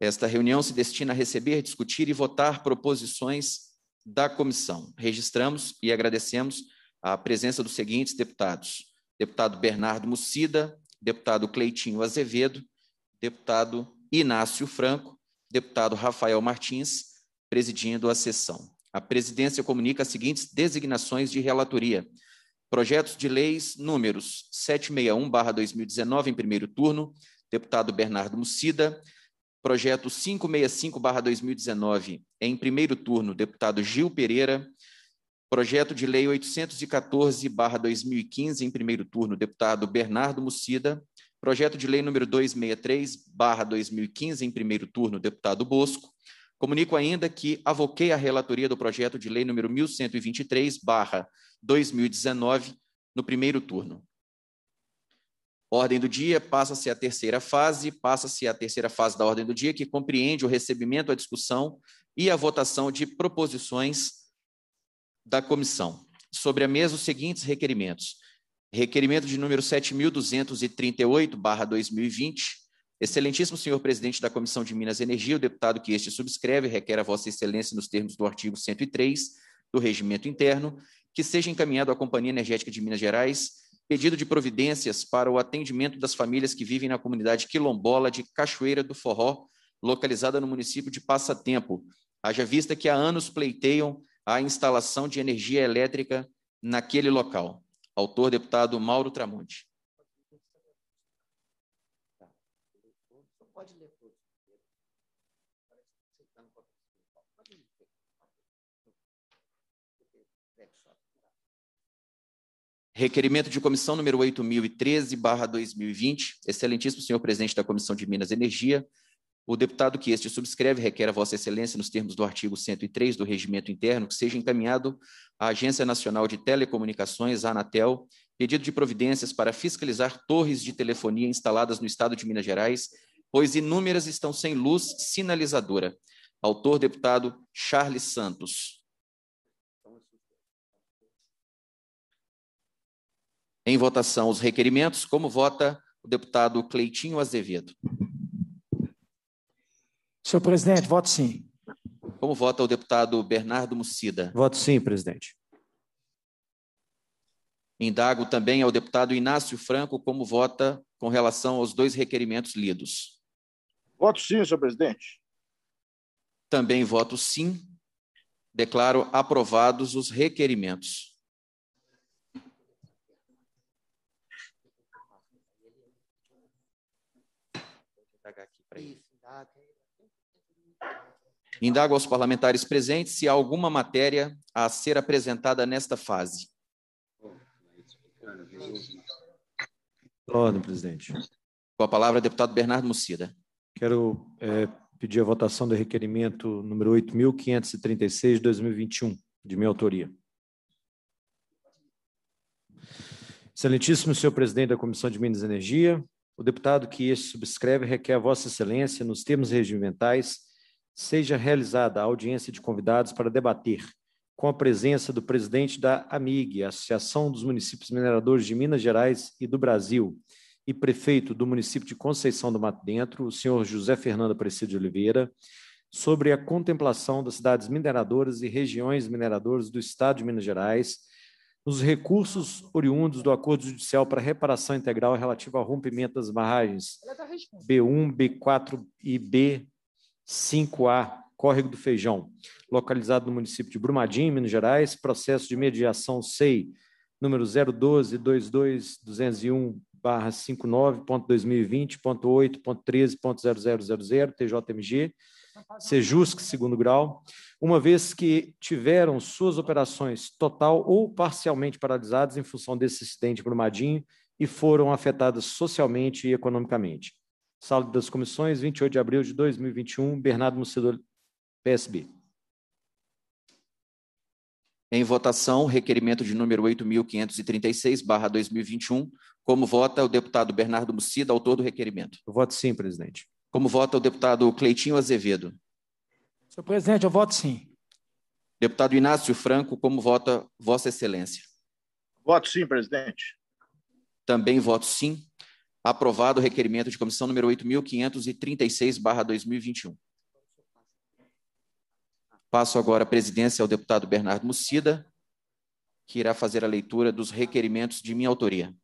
Esta reunião se destina a receber, discutir e votar proposições da comissão. Registramos e agradecemos a presença dos seguintes deputados: deputado Bernardo Mucida, deputado Cleitinho Azevedo, deputado Inácio Franco, deputado Rafael Martins, presidindo a sessão. A presidência comunica as seguintes designações de relatoria: projetos de leis números 761/2019 em primeiro turno, deputado Bernardo Mucida, projeto 565-2019, em primeiro turno, deputado Gil Pereira. Projeto de lei 814-2015, em primeiro turno, deputado Bernardo Mucida. Projeto de lei número 263-2015, em primeiro turno, deputado Bosco. Comunico ainda que avoquei a relatoria do projeto de lei número 1123-2019 no primeiro turno. Ordem do dia passa-se a terceira fase, passa-se a terceira fase da ordem do dia, que compreende o recebimento, a discussão e a votação de proposições da comissão. Sobre a mesa, os seguintes requerimentos. Requerimento de número 7.238-2020. Excelentíssimo senhor presidente da Comissão de Minas e Energia, o deputado que este subscreve requer a Vossa Excelência, nos termos do artigo 103 do Regimento Interno, que seja encaminhado à Companhia Energética de Minas Gerais pedido de providências para o atendimento das famílias que vivem na comunidade quilombola de Cachoeira do Forró, localizada no município de Passatempo, haja vista que há anos pleiteiam a instalação de energia elétrica naquele local. Autor, deputado Mauro Tramonte. Requerimento de comissão número 8013/2020. Excelentíssimo senhor presidente da Comissão de Minas e Energia, o deputado que este subscreve requer a Vossa Excelência, nos termos do artigo 103 do Regimento Interno, que seja encaminhado à Agência Nacional de Telecomunicações, Anatel, pedido de providências para fiscalizar torres de telefonia instaladas no Estado de Minas Gerais, pois inúmeras estão sem luz sinalizadora. Autor, deputado Charles Santos em votação os requerimentos. Como vota o deputado Cleitinho Azevedo? Senhor presidente, voto sim. Como vota o deputado Bernardo Mucida? Voto sim, presidente. Indago também ao deputado Inácio Franco como vota com relação aos dois requerimentos lidos. Voto sim, senhor presidente. Também voto sim. Declaro aprovados os requerimentos. indagar aqui para ele. Indago aos parlamentares presentes se há alguma matéria a ser apresentada nesta fase. Ordem, presidente. Com a palavra, deputado Bernardo Mucida. Quero é, pedir a votação do requerimento número 8.536, 2021, de minha autoria. Excelentíssimo senhor presidente da Comissão de Minas e Energia, o deputado que este subscreve requer a Vossa Excelência, nos termos regimentais, seja realizada a audiência de convidados para debater, com a presença do presidente da AMIG, Associação dos Municípios Mineradores de Minas Gerais e do Brasil, e prefeito do município de Conceição do Mato Dentro, o senhor José Fernando Aparecido de Oliveira, sobre a contemplação das cidades mineradoras e regiões mineradoras do Estado de Minas Gerais nos recursos oriundos do acordo judicial para reparação integral relativo ao rompimento das barragens B1, tá B4 e B5A, Córrego do Feijão, localizado no município de Brumadinho, Minas Gerais, processo de mediação SEI número 012-22201-59.2020.8.13.0000 TJMG, Sejusque segundo grau, uma vez que tiveram suas operações total ou parcialmente paralisadas em função desse incidente brumadinho e foram afetadas socialmente e economicamente. Sala das Comissões, 28 de abril de 2021, Bernardo Mucedor, PSB. Em votação, requerimento de número 8.536, 2021. Como vota o deputado Bernardo Mucida, autor do requerimento? voto sim, presidente. Como vota o deputado Cleitinho Azevedo? Senhor presidente, eu voto sim. Deputado Inácio Franco, como vota Vossa Excelência? Voto sim, presidente. Também voto sim. Aprovado o requerimento de comissão número 8536/2021. Passo agora a presidência ao deputado Bernardo Mucida, que irá fazer a leitura dos requerimentos de minha autoria.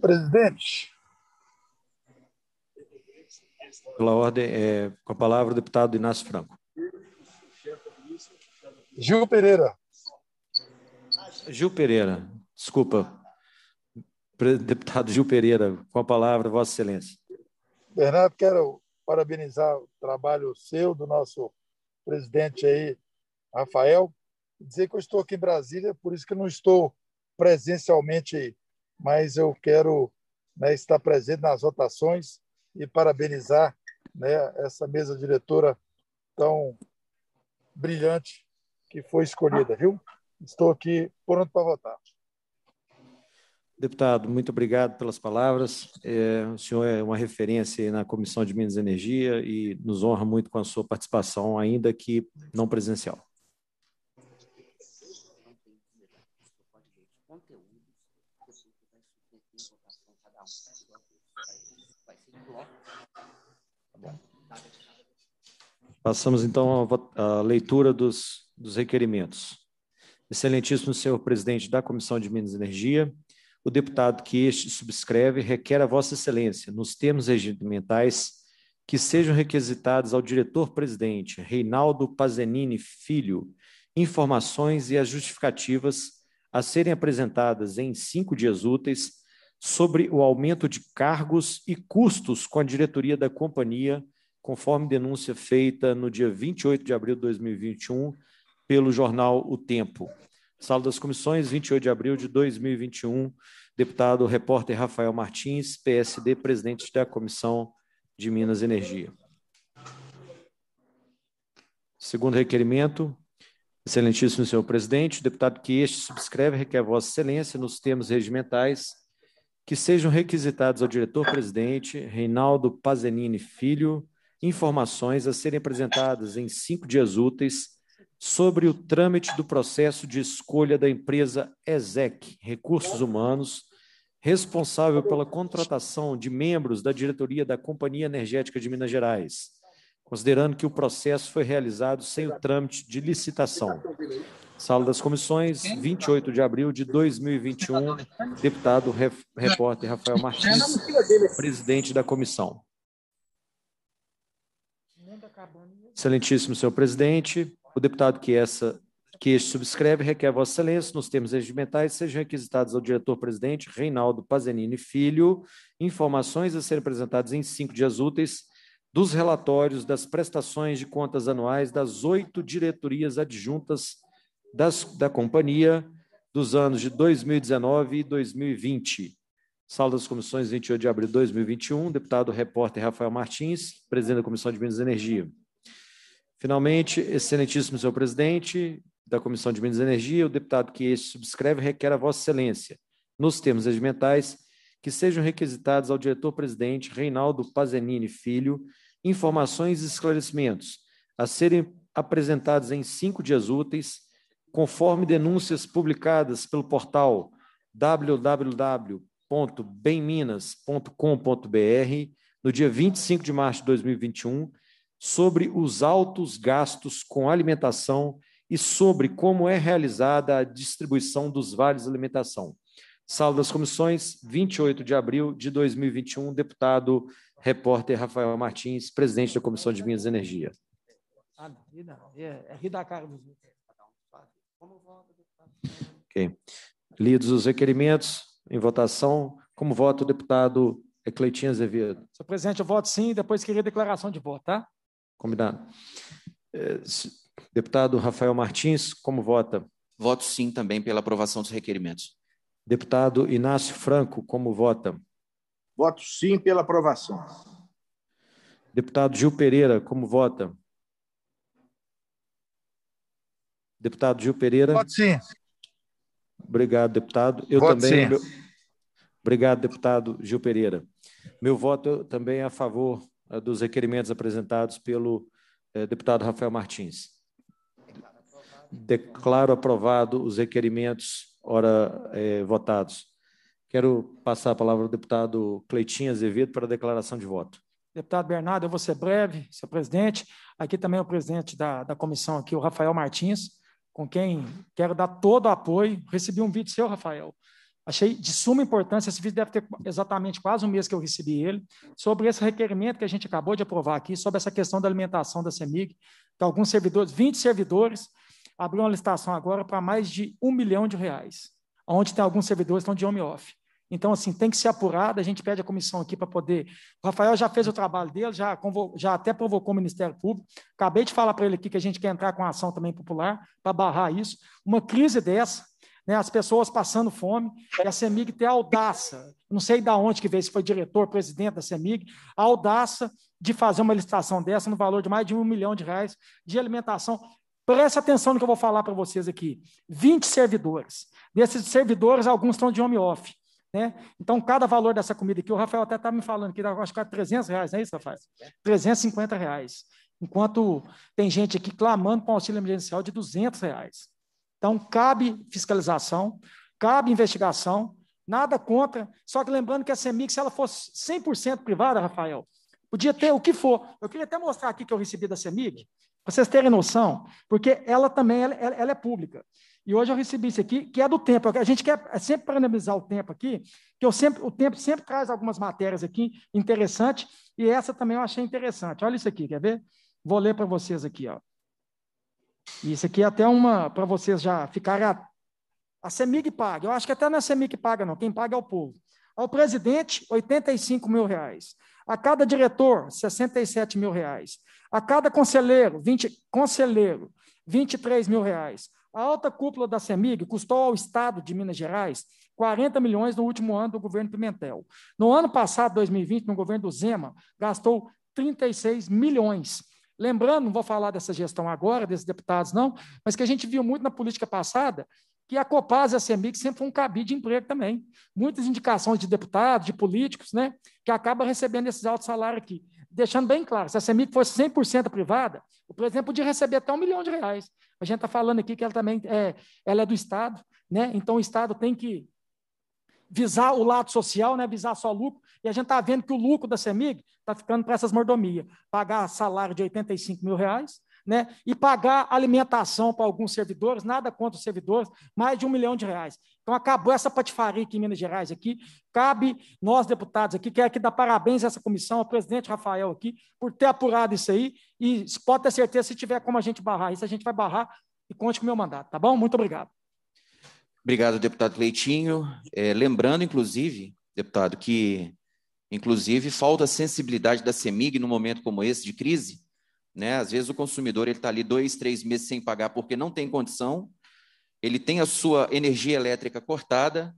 Presidente, pela ordem, é, com a palavra, o deputado Inácio Franco. Gil Pereira. Gil Pereira, desculpa. Deputado Gil Pereira, com a palavra, Vossa Excelência. Bernardo, quero parabenizar o trabalho seu, do nosso presidente aí, Rafael, e dizer que eu estou aqui em Brasília, por isso que não estou presencialmente aí, mas eu quero né, estar presente nas votações e parabenizar né, essa mesa diretora tão brilhante que foi escolhida, viu? Estou aqui pronto para votar. Deputado, muito obrigado pelas palavras. É, o senhor é uma referência na Comissão de Minas e Energia e nos honra muito com a sua participação, ainda que não presencial. Passamos então à leitura dos, dos requerimentos. Excelentíssimo senhor presidente da Comissão de Minas e Energia, o deputado que este subscreve requer a Vossa Excelência, nos termos regimentais, que sejam requisitados ao diretor-presidente Reinaldo Pazenini Filho informações e as justificativas a serem apresentadas em cinco dias úteis sobre o aumento de cargos e custos com a diretoria da companhia conforme denúncia feita no dia 28 de abril de 2021 pelo jornal O Tempo. Sala das Comissões, 28 de abril de 2021, deputado repórter Rafael Martins, PSD, presidente da Comissão de Minas e Energia. Segundo requerimento, excelentíssimo senhor presidente, deputado que este subscreve requer vossa excelência nos termos regimentais que sejam requisitados ao diretor-presidente Reinaldo Pazenini Filho, informações a serem apresentadas em cinco dias úteis sobre o trâmite do processo de escolha da empresa ESEC, Recursos Humanos, responsável pela contratação de membros da diretoria da Companhia Energética de Minas Gerais, considerando que o processo foi realizado sem o trâmite de licitação. Sala das Comissões, 28 de abril de 2021, deputado repórter Rafael Martins, presidente da comissão. Excelentíssimo senhor presidente, o deputado que essa que este subscreve requer Vossa Excelência, nos termos regimentais, sejam requisitados ao diretor-presidente Reinaldo Pazenini Filho informações a serem apresentadas em cinco dias úteis dos relatórios das prestações de contas anuais das oito diretorias adjuntas das, da companhia dos anos de 2019 e 2020. Sala das Comissões, 28 de abril de 2021, deputado repórter Rafael Martins, presidente da Comissão de Minas e Energia. Finalmente, excelentíssimo senhor presidente da Comissão de Minas e Energia, o deputado que este subscreve requer a vossa excelência, nos termos regimentais, que sejam requisitados ao diretor-presidente Reinaldo Pazenini Filho informações e esclarecimentos a serem apresentados em cinco dias úteis, conforme denúncias publicadas pelo portal www www.bemminas.com.br no dia 25 de março de 2021 sobre os altos gastos com alimentação e sobre como é realizada a distribuição dos vales alimentação. Sala das Comissões, 28 de abril de 2021, deputado repórter Rafael Martins, presidente da Comissão de Minas e Energia. Ok. Lidos os requerimentos, em votação, como voto o deputado Ecleitinho Azevedo? Senhor presidente, eu voto sim, depois queria declaração de voto, tá? Combinado. É, deputado Rafael Martins, como vota? Voto sim também pela aprovação dos requerimentos. Deputado Inácio Franco, como vota? Voto sim pela aprovação. Deputado Gil Pereira, como vota? Deputado Gil Pereira. Voto sim. Obrigado, deputado. Eu Voto também. Meu... Obrigado, deputado Gil Pereira. Meu voto também é a favor eh, dos requerimentos apresentados pelo eh, deputado Rafael Martins. Declaro aprovado os requerimentos ora eh, votados. Quero passar a palavra ao deputado Cleitinho Azevedo para a declaração de voto. Deputado Bernardo, eu vou ser breve, senhor presidente. Aqui também é o presidente da, da comissão, aqui, o Rafael Martins com quem quero dar todo o apoio. Recebi um vídeo seu, Rafael. Achei de suma importância. Esse vídeo deve ter exatamente quase um mês que eu recebi ele, sobre esse requerimento que a gente acabou de aprovar aqui, sobre essa questão da alimentação da CEMIG, que alguns servidores, 20 servidores, abriu uma licitação agora para mais de um milhão de reais, onde tem alguns servidores que estão de home off. Então, assim, tem que ser apurado, a gente pede a comissão aqui para poder. O Rafael já fez o trabalho dele, já, já até provocou o Ministério Público. Acabei de falar para ele aqui que a gente quer entrar com a ação também popular para barrar isso. Uma crise dessa, né, as pessoas passando fome, e a CEMIG tem a audácia, não sei de onde que veio, se foi diretor, presidente da CEMIG, a audácia de fazer uma licitação dessa no valor de mais de um milhão de reais de alimentação. Presta atenção no que eu vou falar para vocês aqui. 20 servidores. Desses servidores, alguns estão de home office né? Então, cada valor dessa comida aqui, o Rafael até está me falando que acho que é 300 reais, não é isso, Rafael? 350 reais. Enquanto tem gente aqui clamando para um auxílio emergencial de 200 reais. Então, cabe fiscalização, cabe investigação, nada contra. Só que lembrando que a CEMIG, se ela fosse 100% privada, Rafael, podia ter o que for. Eu queria até mostrar aqui que eu recebi da CEMIG, para vocês terem noção, porque ela também ela, ela é pública. E hoje eu recebi isso aqui, que é do tempo. A gente quer é sempre para analisar o tempo aqui, que eu sempre, o tempo sempre traz algumas matérias aqui interessantes, e essa também eu achei interessante. Olha isso aqui, quer ver? Vou ler para vocês aqui. Ó. Isso aqui é até uma, para vocês já ficarem. A, a semig paga. Eu acho que até não é a Semig que paga, não. Quem paga é o povo. Ao presidente, 85 mil reais. A cada diretor, 67 mil reais. A cada conselheiro, 20, conselheiro, 23 mil reais. A alta cúpula da CEMIG custou ao Estado de Minas Gerais 40 milhões no último ano do governo Pimentel. No ano passado, 2020, no governo do Zema, gastou 36 milhões. Lembrando, não vou falar dessa gestão agora, desses deputados não, mas que a gente viu muito na política passada, que a Copasa e a CEMIG sempre foi um cabide de emprego também. Muitas indicações de deputados, de políticos, né, que acaba recebendo esses altos salários aqui deixando bem claro, se a CEMIG fosse 100% privada, o presidente podia receber até um milhão de reais. A gente está falando aqui que ela também é, ela é do Estado, né? então o Estado tem que visar o lado social, né? visar só lucro, e a gente está vendo que o lucro da CEMIG está ficando para essas mordomias. Pagar salário de 85 mil reais, né? e pagar alimentação para alguns servidores, nada contra os servidores, mais de um milhão de reais. Então, acabou essa patifaria aqui em Minas Gerais aqui. Cabe nós, deputados aqui, quero aqui dar parabéns a essa comissão, ao presidente Rafael aqui, por ter apurado isso aí. E pode ter certeza, se tiver como a gente barrar isso, a gente vai barrar e conte com o meu mandato, tá bom? Muito obrigado. Obrigado, deputado Leitinho. É, lembrando, inclusive, deputado, que, inclusive, falta sensibilidade da CEMIG num momento como esse de crise, né? Às vezes o consumidor está ali dois, três meses sem pagar porque não tem condição, ele tem a sua energia elétrica cortada,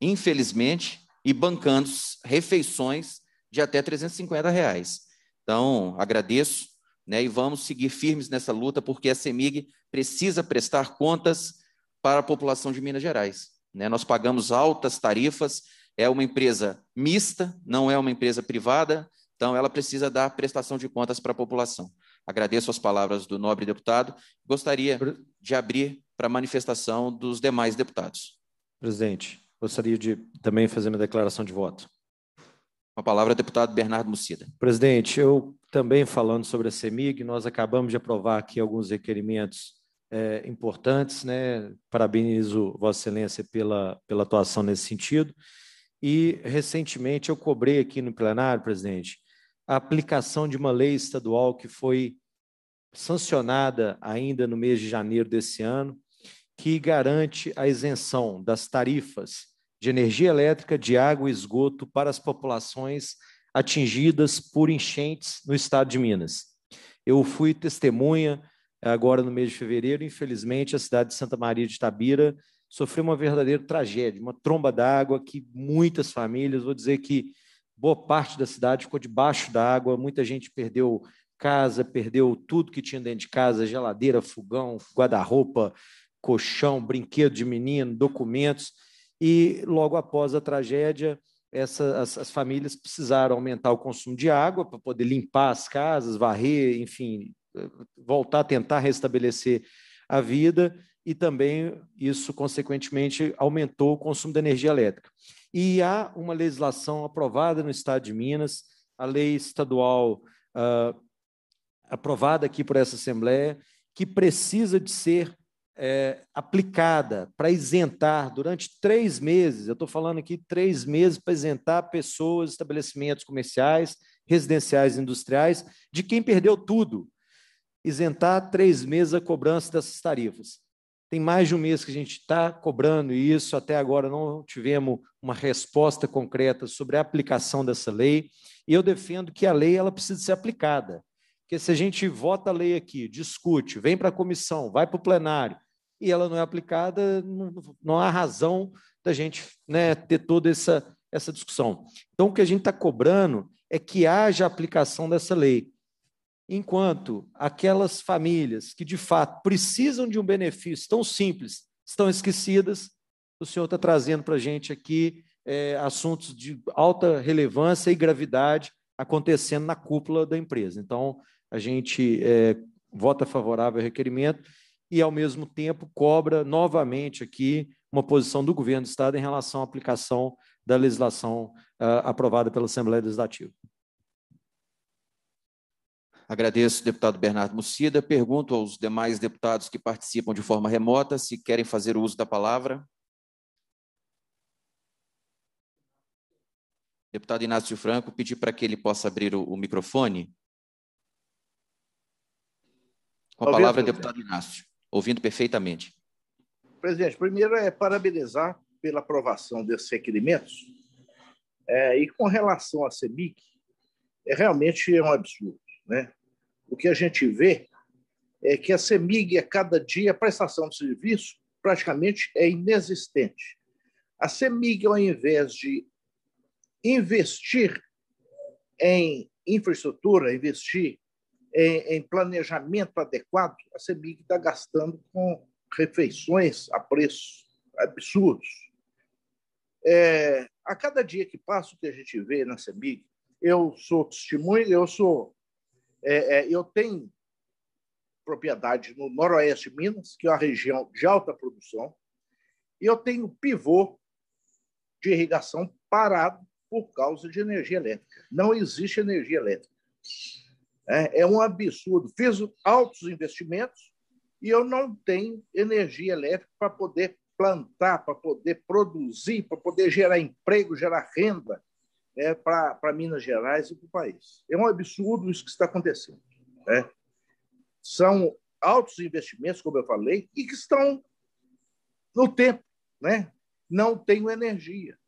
infelizmente, e bancando refeições de até 350 reais. Então, agradeço né, e vamos seguir firmes nessa luta, porque a CEMIG precisa prestar contas para a população de Minas Gerais. Né? Nós pagamos altas tarifas, é uma empresa mista, não é uma empresa privada, então, ela precisa dar prestação de contas para a população. Agradeço as palavras do nobre deputado. Gostaria de abrir para a manifestação dos demais deputados. Presidente, gostaria de também fazer minha declaração de voto. Com a palavra, deputado Bernardo Mucida. Presidente, eu também falando sobre a CEMIG, nós acabamos de aprovar aqui alguns requerimentos é, importantes, né? Parabenizo Vossa Excelência pela, pela atuação nesse sentido. E recentemente eu cobrei aqui no plenário, presidente, a aplicação de uma lei estadual que foi sancionada ainda no mês de janeiro desse ano, que garante a isenção das tarifas de energia elétrica, de água e esgoto para as populações atingidas por enchentes no estado de Minas. Eu fui testemunha eh, agora no mês de fevereiro, infelizmente, a cidade de Santa Maria de Tabira sofreu uma verdadeira tragédia, uma tromba d'água que muitas famílias, vou dizer que boa parte da cidade ficou debaixo da água, muita gente perdeu casa, perdeu tudo que tinha dentro de casa, geladeira, fogão, guarda-roupa, colchão, brinquedo de menino, documentos. E logo após a tragédia, essa, as, as famílias precisaram aumentar o consumo de água para poder limpar as casas, varrer, enfim, voltar a tentar restabelecer a vida e também isso, consequentemente, aumentou o consumo de energia elétrica. E há uma legislação aprovada no Estado de Minas, a lei estadual uh, aprovada aqui por essa Assembleia, que precisa de ser é, aplicada para isentar durante três meses, eu estou falando aqui três meses para isentar pessoas, estabelecimentos comerciais, residenciais industriais, de quem perdeu tudo. Isentar três meses a cobrança dessas tarifas. Tem mais de um mês que a gente está cobrando isso, até agora não tivemos uma resposta concreta sobre a aplicação dessa lei. E eu defendo que a lei ela precisa ser aplicada. Porque se a gente vota a lei aqui, discute, vem para a comissão, vai para o plenário, e ela não é aplicada, não, não há razão da gente né, ter toda essa, essa discussão. Então, o que a gente está cobrando é que haja aplicação dessa lei. Enquanto aquelas famílias que de fato precisam de um benefício tão simples estão esquecidas, o senhor está trazendo para a gente aqui é, assuntos de alta relevância e gravidade acontecendo na cúpula da empresa. Então, a gente é, vota favorável ao requerimento e, ao mesmo tempo, cobra novamente aqui uma posição do governo do Estado em relação à aplicação da legislação uh, aprovada pela Assembleia Legislativa. Agradeço, deputado Bernardo Mucida. Pergunto aos demais deputados que participam de forma remota se querem fazer uso da palavra. Deputado Inácio Franco, pedi para que ele possa abrir o, o microfone. Com a Ouvindo, palavra, deputado Inácio. Ouvindo perfeitamente. Presidente, primeiro é parabenizar pela aprovação desses requerimentos. É, e com relação à CEMIC, é realmente um absurdo. Né? o que a gente vê é que a CEMIG, a cada dia, a prestação de serviço praticamente é inexistente. A CEMIG, ao invés de investir em infraestrutura, investir em, em planejamento adequado, a CEMIG está gastando com refeições a preços absurdos. É, a cada dia que passa, o que a gente vê na CEMIG, eu sou testemunho, eu sou é, é, eu tenho propriedade no noroeste de Minas, que é uma região de alta produção, e eu tenho pivô de irrigação parado por causa de energia elétrica. Não existe energia elétrica. É, é um absurdo. Fiz altos investimentos e eu não tenho energia elétrica para poder plantar, para poder produzir, para poder gerar emprego, gerar renda é né, para Minas Gerais e para o país. É um absurdo isso que está acontecendo. Né? São altos investimentos, como eu falei, e que estão no tempo. Né? Não tenho energia.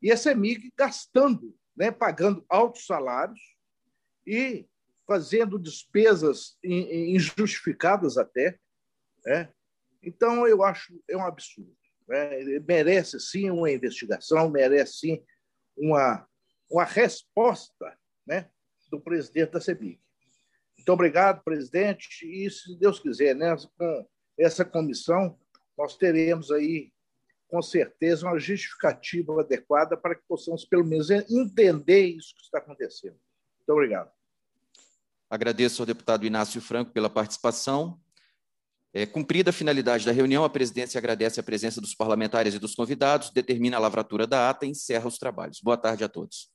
E a CEMIG gastando, né, pagando altos salários e fazendo despesas injustificadas até. Né? Então, eu acho é um absurdo. Né? Merece, sim, uma investigação, merece, sim, uma uma resposta né, do presidente da CEBIC. Muito obrigado, presidente, e se Deus quiser, né, essa comissão, nós teremos aí, com certeza, uma justificativa adequada para que possamos, pelo menos, entender isso que está acontecendo. Muito obrigado. Agradeço ao deputado Inácio Franco pela participação. É, cumprida a finalidade da reunião, a presidência agradece a presença dos parlamentares e dos convidados, determina a lavratura da ata e encerra os trabalhos. Boa tarde a todos.